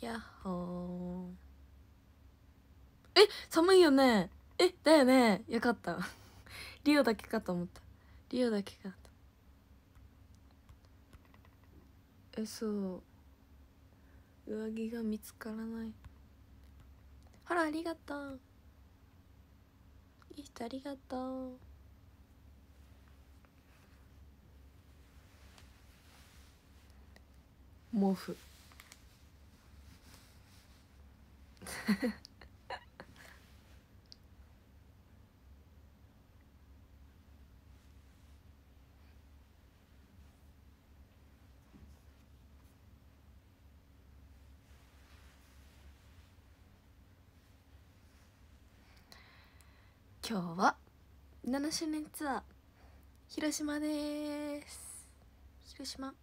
やっほーえ寒いよねえだよねよかったリオだけかと思ったリオだけかとえそう上着が見つからないほらありがとういい人ありがとう毛布今日は7周年ツアー広島です広島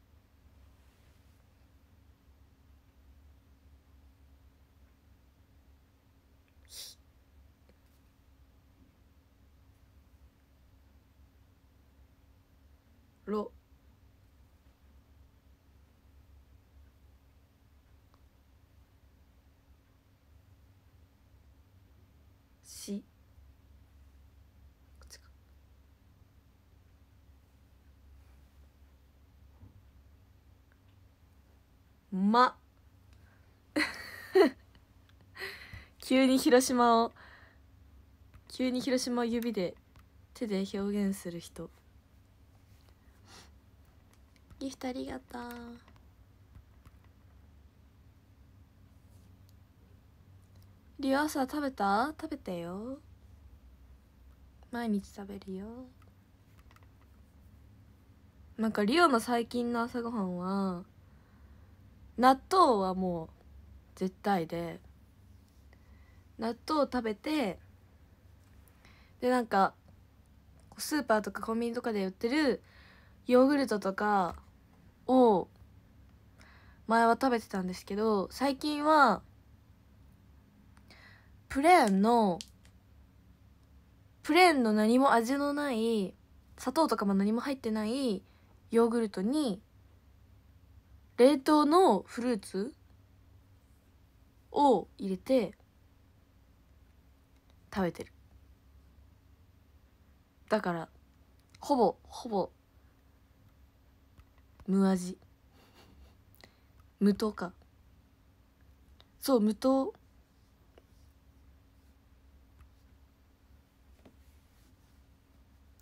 ろしま 急に広島を急に広島を指で手で表現する人ギフトありがとうリオ朝食べた食べてよ毎日食べるよなんかリオの最近の朝ごはんは納豆はもう絶対で納豆を食べてでなんかスーパーとかコンビニとかで売ってるヨーグルトとかを前は食べてたんですけど最近はプレーンのプレーンの何も味のない砂糖とかも何も入ってないヨーグルトに冷凍のフルーツを入れて食べてるだからほぼほぼ無味無糖かそう無糖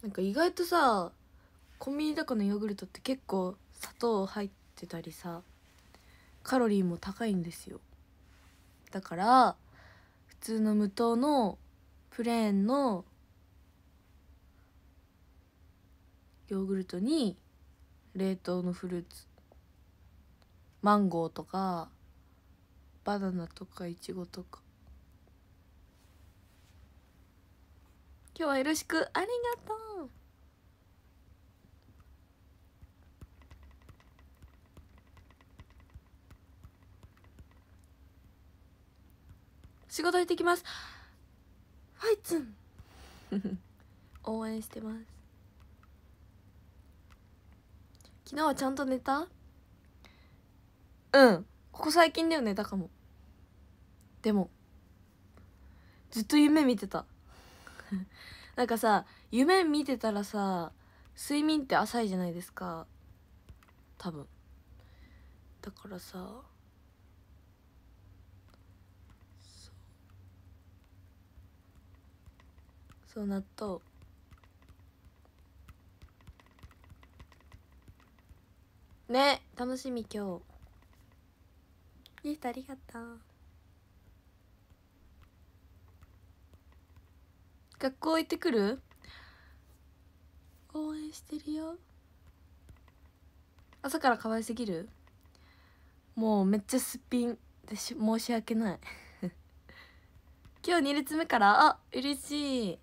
なんか意外とさコンビニとかのヨーグルトって結構砂糖入ってたりさカロリーも高いんですよだから普通の無糖のプレーンのヨーグルトに冷凍のフルーツマンゴーとかバナナとかイチゴとか今日はよろしくありがとう仕事行ってきますファイツン 応援してます昨日はちゃんと寝たうんここ最近だよ寝たかもでもずっと夢見てた なんかさ夢見てたらさ睡眠って浅いじゃないですか多分だからさそう納豆ね楽しみ今日ギフトありがとう学校行ってくる応援してるよ朝から可愛すぎるもうめっちゃすっぴんでし申し訳ない 今日2列目からあ嬉しい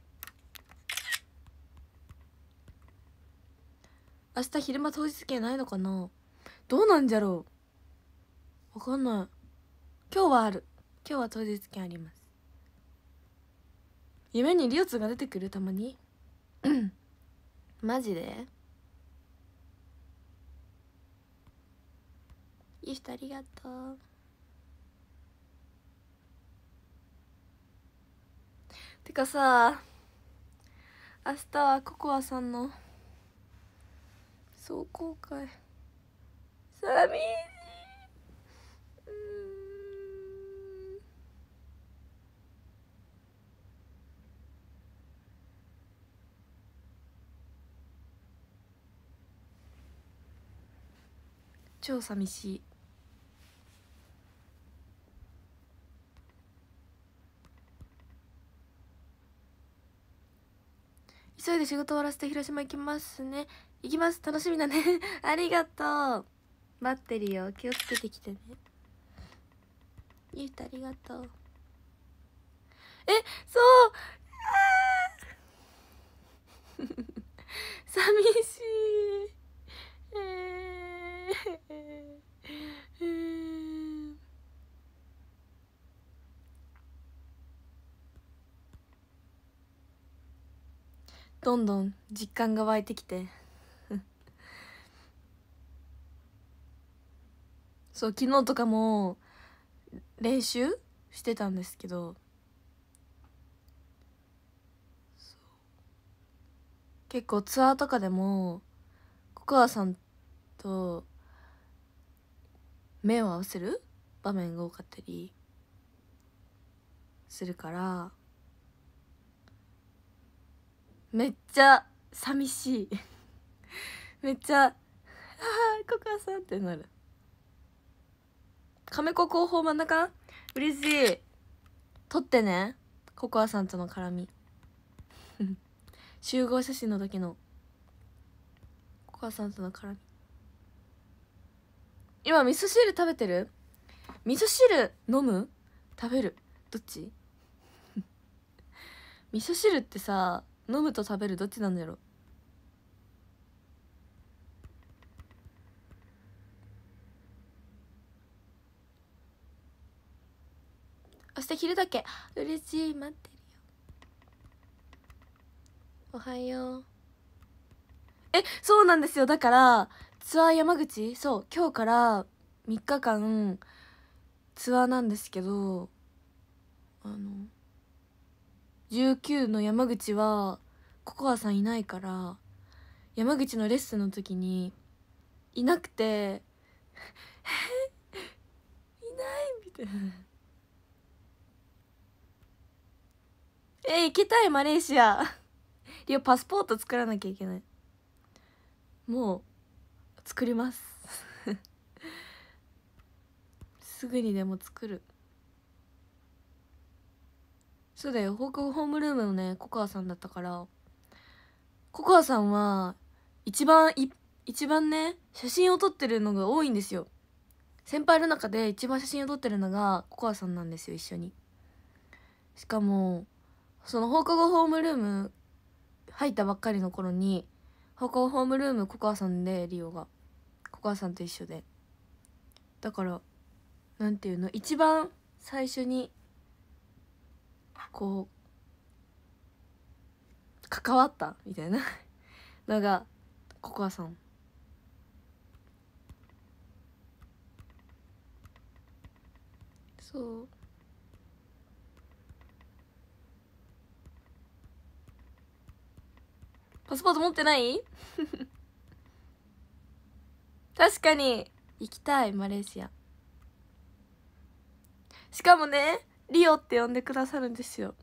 明日昼間当日券ないのかなどうなんじゃろうわかんない今日はある今日は当日券あります夢にリオツが出てくるたまにマジでいい人ありがとうてかさ明日はココアさんの壮行会寂しい。超寂しい。急いで仕事終わらせて広島行きますね行きます楽しみだね ありがとう待ってるよ気をつけてきてねゆうたありがとうえそう寂しいええどんどん実感が湧いてきて。そう昨日とかも練習してたんですけど結構ツアーとかでもココアさんと目を合わせる場面が多かったりするからめっちゃ寂しい めっちゃ「ああココアさん」ってなる。亀子広報真ん中嬉しい撮ってねココアさんとの絡み 集合写真の時のココアさんとの絡み今味噌汁食べてる味噌汁飲む食べるどっち 味噌汁ってさ飲むと食べるどっちなんだろう明日昼だけ嬉しい待ってるよおはようえそうなんですよだからツアー山口そう今日から3日間ツアーなんですけどあの19の山口はココアさんいないから山口のレッスンの時にいなくて いないみたいなえ、行きたい、マレーシア。いやパスポート作らなきゃいけない。もう、作ります。すぐにでも作る。そうだよ、北告ホームルームのね、ココアさんだったから、ココアさんは、一番い、一番ね、写真を撮ってるのが多いんですよ。先輩の中で一番写真を撮ってるのがココアさんなんですよ、一緒に。しかも、その放課後ホームルーム入ったばっかりの頃に放課後ホームルームココアさんでリオがココアさんと一緒でだからなんていうの一番最初にこう関わったみたいなのがココアさんそうパスポート持ってない 確かに行きたいマレーシアしかもねリオって呼んでくださるんですよ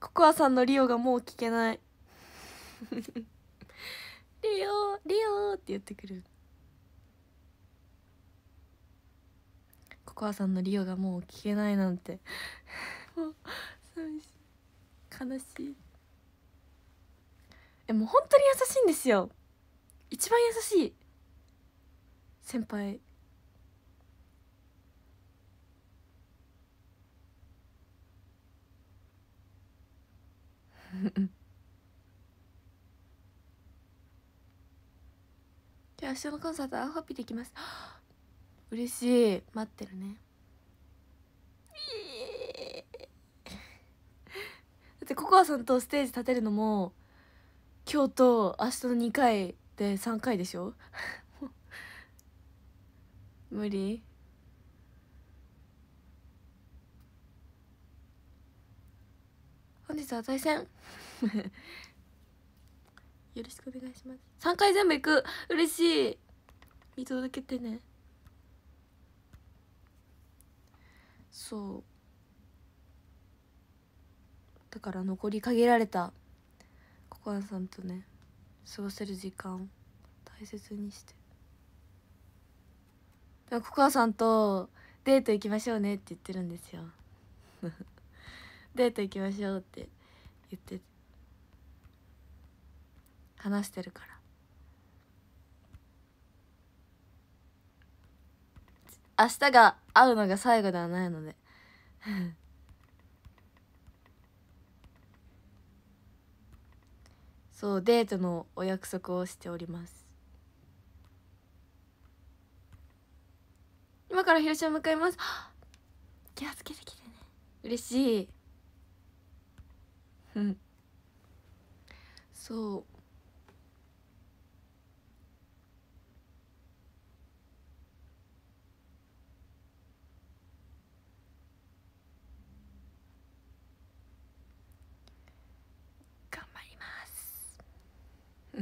ココアさんのリオがもう聞けない リオリオって言ってくるココアさんのリオがもう聞けないなんて もう寂しい悲しいでも本当に優しいんですよ一番優しい先輩 ゃあ明日のコンサートアホピーできます 嬉しい待ってるね だってココアさんとステージ立てるのも今日と明日の2回で3回でしょ 無理本日は対戦 よろしくお願いします3回全部いく嬉しい見届けてねそうだから残り限られたコアンさんとね過ごせる時間を大切にしてココアさんとデート行きましょうねって言ってるんですよ デート行きましょうって言って話してるから明日が会うのが最後ではないので そうデートのお約束をしております今から広島向かいます 気をつけてきてね嬉しいうんそう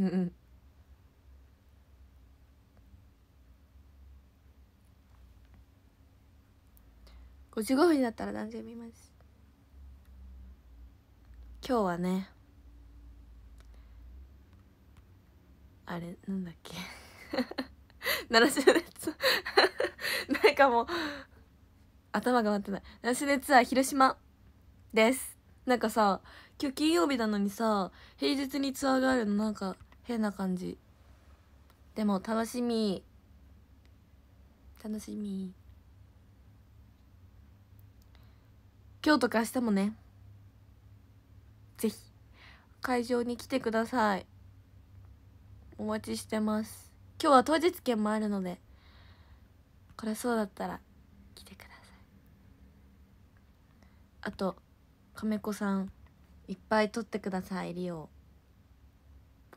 うんうん55分になったら男性見ます今日はねあれなんだっけ70熱 なんかもう頭が回ってない7ツアー広島ですなんかさ今日金曜日なのにさ平日にツアーがあるのなんか変な感じでも楽しみ楽しみ今日とか明日もねぜひ会場に来てくださいお待ちしてます今日は当日券もあるのでこれそうだったら来てくださいあと亀子さんいっぱい撮ってくださいリオ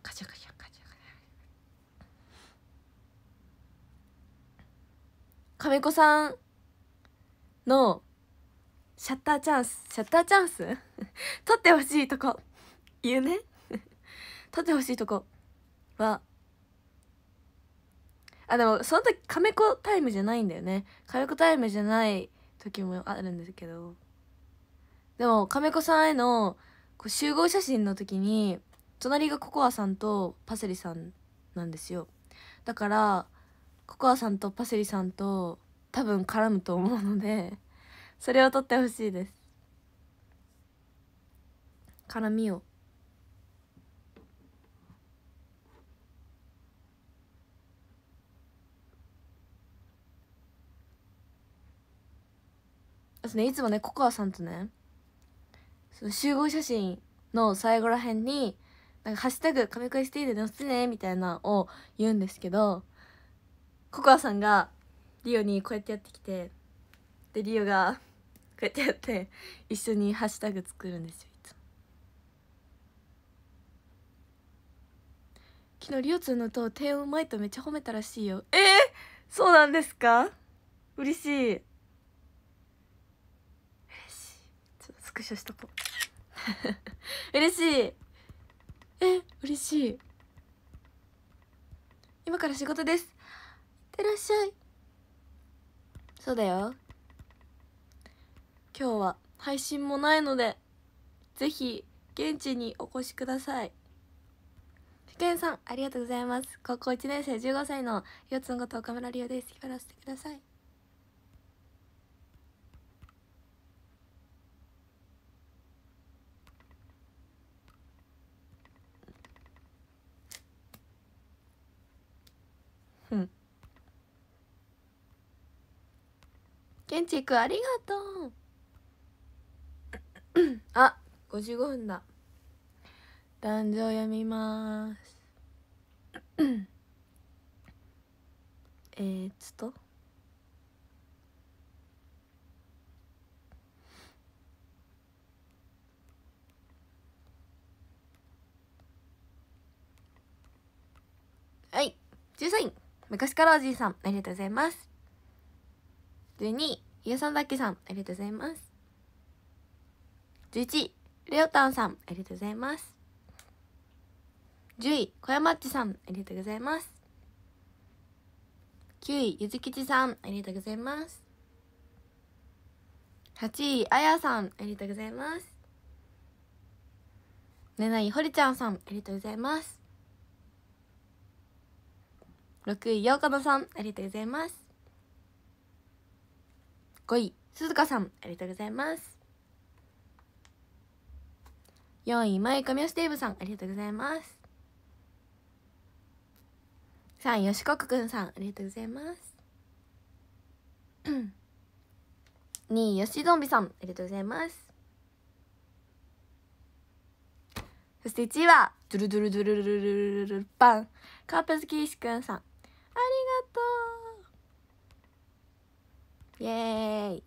カシャカシャカシャカシャ亀子さんのシャッターチャンスシャッターチャンス撮ってほしいとこ言うね撮ってほしいとこはあでもその時亀子タイムじゃないんだよね亀子タイムじゃない時もあるんですけどでも亀子さんへのこう集合写真の時に隣がココアさんとパセリさんなんですよだからココアさんとパセリさんと多分絡むと思うのでそれを取ってほしいです絡みをですねいつもねココアさんとねその集合写真の最後らへんになんかハッシュタグ、亀恋スティーで載せてね、みたいなを言うんですけど、ココアさんがリオにこうやってやってきて、で、リオがこうやってやって、一緒にハッシュタグ作るんですよ、いつも。昨日リオんのと低音うまいとめっちゃ褒めたらしいよ。えー、そうなんですか嬉しい。嬉しい。ちょっとスクショしとこう。嬉しい。え嬉しい今から仕事ですいってらっしゃいそうだよ今日は配信もないのでぜひ現地にお越しください試験さんありがとうございます高校1年生15歳の4つのこと岡村里央です引き払わせてくださいケンチーくんありがとう あ五十五分だ壇上読みます えー、っとはい十三位昔からおじいさんありがとうございます12位、ゆうさんだけさん、ありがとうございます。十一位、レオタンさん、ありがとうございます。十位、小山っちさん、ありがとうございます。九位、ゆずきちさん、ありがとうございます。八位、あやさん、ありがとうございます。七位、ほりちゃんさん、ありがとうございます。六位、ようかのさん、ありがとうございます。5位鈴鹿さんありがとうございます4位マイ前上ステーブさんありがとうございます3位よしこくくんさんありがとうございます2位よしゾンビさんありがとうございますそして1位は、ドゥルドゥルドゥルドゥルドゥルドゥルパン。カープ好きしくんさん。ありがとう。イエーイ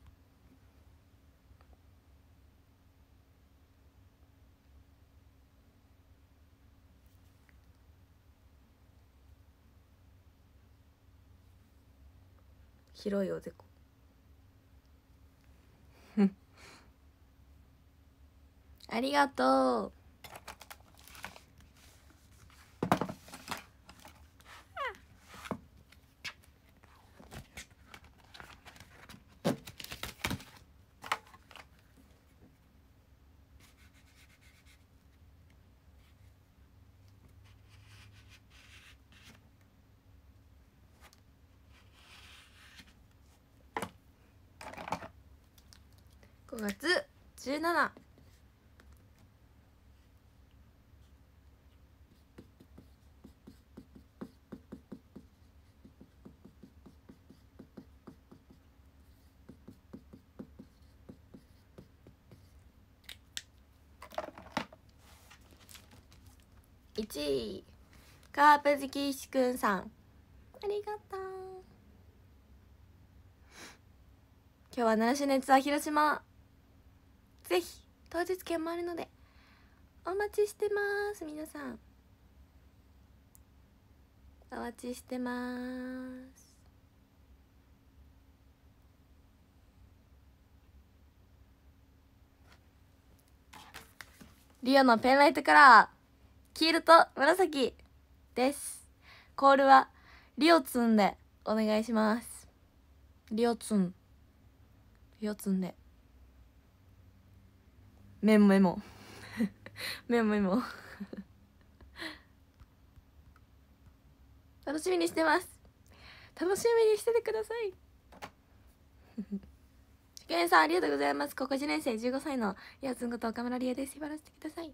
広いおでこありがとう五月十七。一位カープ好き石くんさんありがとう今日は習志熱は広島ぜひ当日券もあるのでお待ちしてます皆さんお待ちしてますリオのペンライトカラー黄色と紫ですコールはリオツンでお願いしますリオツンリオツンでメモメモ メモメモ 楽しみにしてます楽しみにしててくださいひかりさんありがとうございます高校1年生15歳のやつんこと岡村理恵ですしばらせてください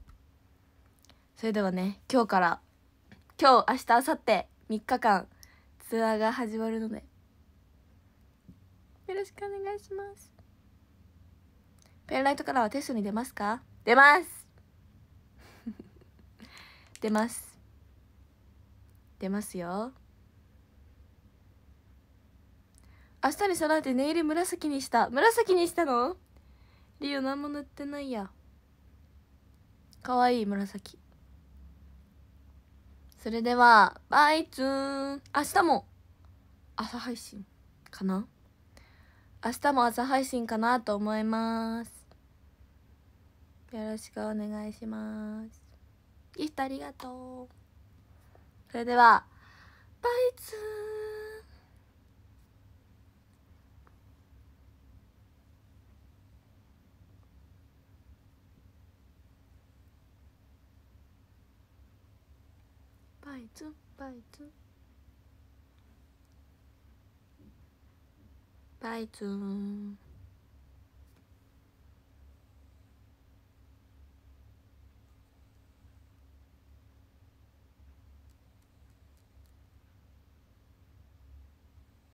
それではね今日から今日明日明後日3日間ツアーが始まるのでよろしくお願いしますペンライトカラーはテストに出ますか出ます 出ます出ますよ明日に備えてネイル紫にした紫にしたのリオ何も塗ってないや可愛いい紫それではバイツーン明日も朝配信かな明日も朝配信かなと思いますよろしくお願いしますギフトありがとうそれではバイツバイツバイツバイツ